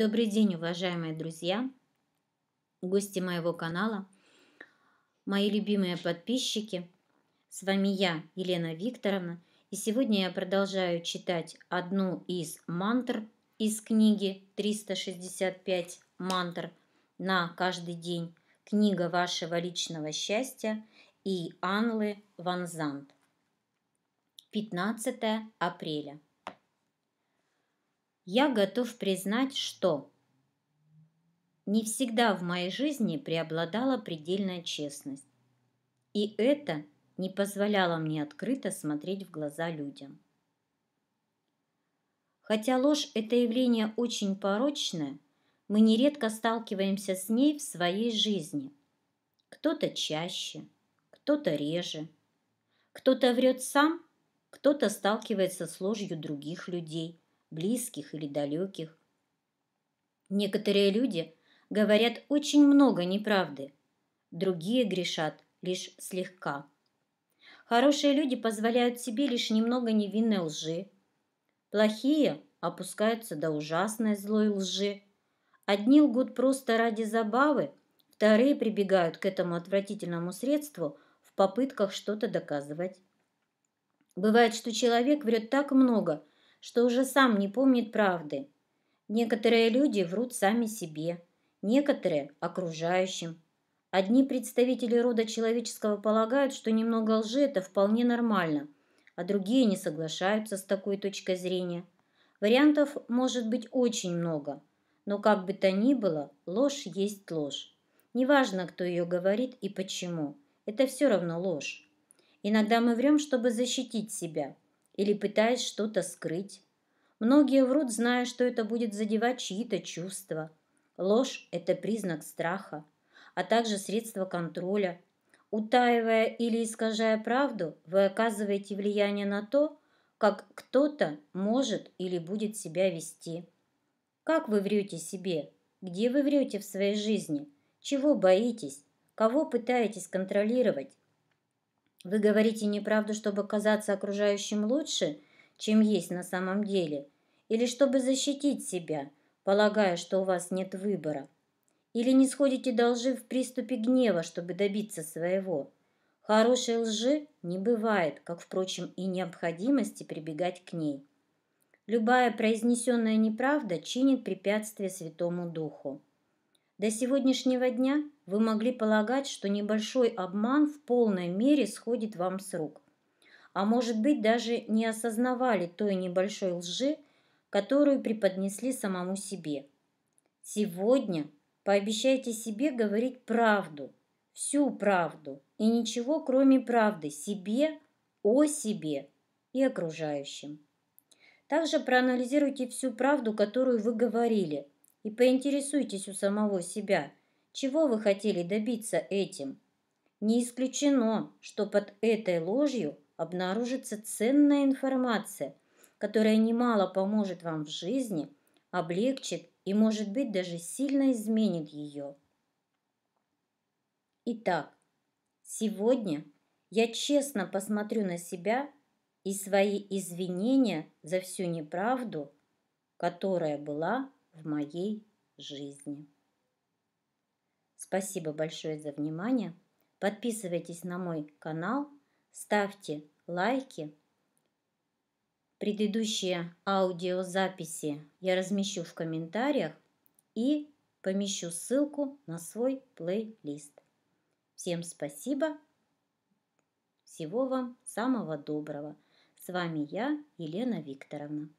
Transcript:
Добрый день, уважаемые друзья, гости моего канала, мои любимые подписчики. С вами я, Елена Викторовна, и сегодня я продолжаю читать одну из мантр из книги 365 мантр на каждый день. Книга вашего личного счастья и Анлы Ванзант. 15 апреля я готов признать, что не всегда в моей жизни преобладала предельная честность. И это не позволяло мне открыто смотреть в глаза людям. Хотя ложь – это явление очень порочное, мы нередко сталкиваемся с ней в своей жизни. Кто-то чаще, кто-то реже. Кто-то врет сам, кто-то сталкивается с ложью других людей близких или далеких. Некоторые люди говорят очень много неправды, другие грешат лишь слегка. Хорошие люди позволяют себе лишь немного невинной лжи. Плохие опускаются до ужасной злой лжи. Одни лгут просто ради забавы, вторые прибегают к этому отвратительному средству в попытках что-то доказывать. Бывает, что человек врет так много, что уже сам не помнит правды. Некоторые люди врут сами себе, некоторые – окружающим. Одни представители рода человеческого полагают, что немного лжи – это вполне нормально, а другие не соглашаются с такой точкой зрения. Вариантов может быть очень много, но как бы то ни было, ложь есть ложь. Неважно, кто ее говорит и почему, это все равно ложь. Иногда мы врём, чтобы защитить себя, или пытаясь что-то скрыть. Многие врут, зная, что это будет задевать чьи-то чувства. Ложь – это признак страха, а также средство контроля. Утаивая или искажая правду, вы оказываете влияние на то, как кто-то может или будет себя вести. Как вы врете себе? Где вы врете в своей жизни? Чего боитесь? Кого пытаетесь контролировать? Вы говорите неправду, чтобы казаться окружающим лучше, чем есть на самом деле, или чтобы защитить себя, полагая, что у вас нет выбора. Или не сходите до лжи в приступе гнева, чтобы добиться своего. Хорошей лжи не бывает, как, впрочем, и необходимости прибегать к ней. Любая произнесенная неправда чинит препятствие Святому Духу. До сегодняшнего дня вы могли полагать, что небольшой обман в полной мере сходит вам с рук. А может быть, даже не осознавали той небольшой лжи, которую преподнесли самому себе. Сегодня пообещайте себе говорить правду, всю правду и ничего кроме правды себе, о себе и окружающим. Также проанализируйте всю правду, которую вы говорили, и поинтересуйтесь у самого себя, чего вы хотели добиться этим. Не исключено, что под этой ложью обнаружится ценная информация, которая немало поможет вам в жизни, облегчит и, может быть, даже сильно изменит ее. Итак, сегодня я честно посмотрю на себя и свои извинения за всю неправду, которая была в моей жизни. Спасибо большое за внимание. Подписывайтесь на мой канал, ставьте лайки. Предыдущие аудиозаписи я размещу в комментариях и помещу ссылку на свой плейлист. Всем спасибо. Всего вам самого доброго. С вами я, Елена Викторовна.